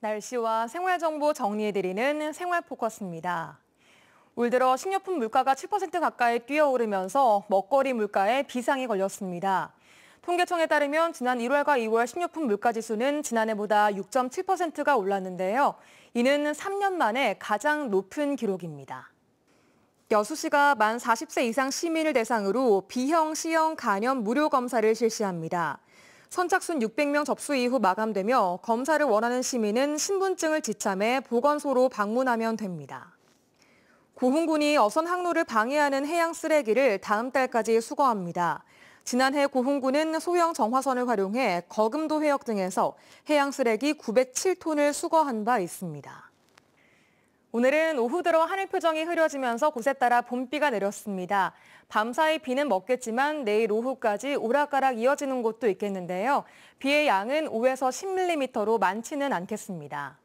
날씨와 생활 정보 정리해드리는 생활 포커스입니다. 올 들어 식료품 물가가 7% 가까이 뛰어오르면서 먹거리 물가에 비상이 걸렸습니다. 통계청에 따르면 지난 1월과 2월 식료품 물가 지수는 지난해보다 6.7%가 올랐는데요. 이는 3년 만에 가장 높은 기록입니다. 여수시가 만 40세 이상 시민을 대상으로 B형 C형 간염 무료 검사를 실시합니다. 선착순 600명 접수 이후 마감되며 검사를 원하는 시민은 신분증을 지참해 보건소로 방문하면 됩니다. 고흥군이 어선 항로를 방해하는 해양 쓰레기를 다음 달까지 수거합니다. 지난해 고흥군은 소형 정화선을 활용해 거금도 해역 등에서 해양 쓰레기 907톤을 수거한 바 있습니다. 오늘은 오후 들어 하늘 표정이 흐려지면서 곳에 따라 봄비가 내렸습니다. 밤사이 비는 먹겠지만 내일 오후까지 오락가락 이어지는 곳도 있겠는데요. 비의 양은 5에서 10mm로 많지는 않겠습니다.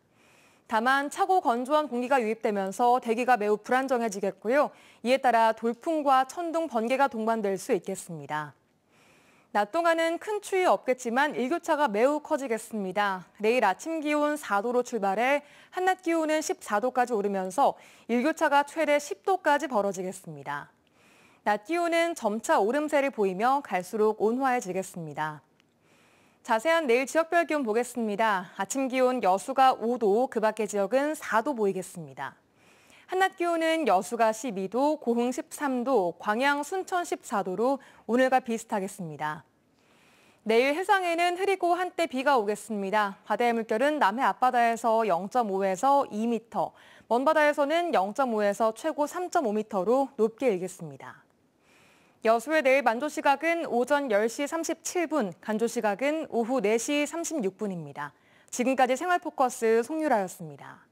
다만 차고 건조한 공기가 유입되면서 대기가 매우 불안정해지겠고요. 이에 따라 돌풍과 천둥, 번개가 동반될 수 있겠습니다. 낮 동안은 큰 추위 없겠지만 일교차가 매우 커지겠습니다. 내일 아침 기온 4도로 출발해 한낮 기온은 14도까지 오르면서 일교차가 최대 10도까지 벌어지겠습니다. 낮 기온은 점차 오름세를 보이며 갈수록 온화해지겠습니다. 자세한 내일 지역별 기온 보겠습니다. 아침 기온 여수가 5도, 그 밖의 지역은 4도 보이겠습니다. 한낮 기온은 여수가 12도, 고흥 13도, 광양, 순천 14도로 오늘과 비슷하겠습니다. 내일 해상에는 흐리고 한때 비가 오겠습니다. 바다의 물결은 남해 앞바다에서 0.5에서 2m, 먼바다에서는 0.5에서 최고 3.5m로 높게 일겠습니다. 여수의 내일 만조 시각은 오전 10시 37분, 간조 시각은 오후 4시 36분입니다. 지금까지 생활포커스 송유라였습니다.